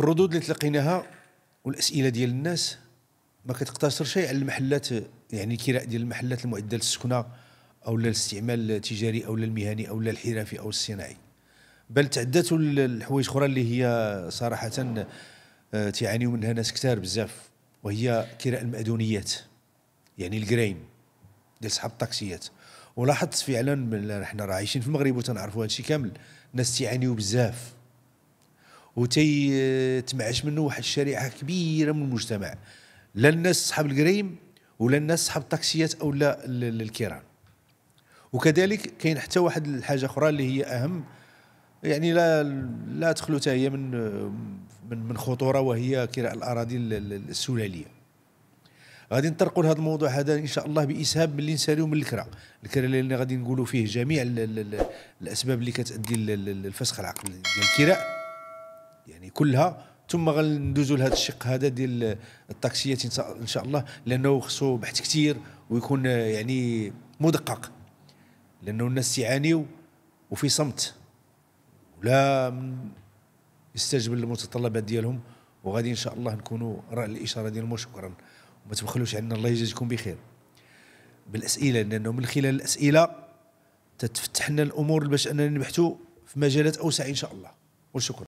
في الردود اللي تلقيناها والاسئله ديال الناس ما كتقتصر شيء على المحلات يعني الكراء ديال المحلات المعده للسكنه او الاستعمال التجاري او المهني او الحرفي او الصناعي بل تعدات الحوايج اخرى اللي هي صراحه آه، تعاني منها ناس كثار بزاف وهي كراء المأذونيات يعني الجرين ديال صحاب الطاكسيات ولاحظت فعلا حنا راه عايشين في المغرب وتنعرفوا هذا الشيء كامل الناس تعانيوا بزاف تمعش منه واحد الشريحه كبيره من المجتمع لا الناس صحاب الكريم ولا الناس صحاب الطاكسيات او لا الكيران وكذلك كاين حتى واحد الحاجه اخرى اللي هي اهم يعني لا لا تخلو هي من من من خطوره وهي كراء الاراضي السلاليه غادي نطرقوا لهذا الموضوع هذا ان شاء الله باسهاب من اللي نساليو من الكرا الكرا اللي غادي نقولوا فيه جميع الاسباب اللي كتؤدي للفسخ العقل ديال الكراء يعني كلها ثم غندوزو لهذا الشق هذا ديال التاكسيات ان شاء الله لانه خصو بحث كثير ويكون يعني مدقق لانه الناس تيعانيو وفي صمت ولا يستجب للمتطلبات ديالهم وغادي ان شاء الله نكونوا راء الاشاره ديالهم وشكرا وما تبخلوش عنا الله يجازيكم بخير بالاسئله لانه من خلال الاسئله تتفتح لنا الامور باش اننا نبحثوا في مجالات اوسع ان شاء الله وشكرا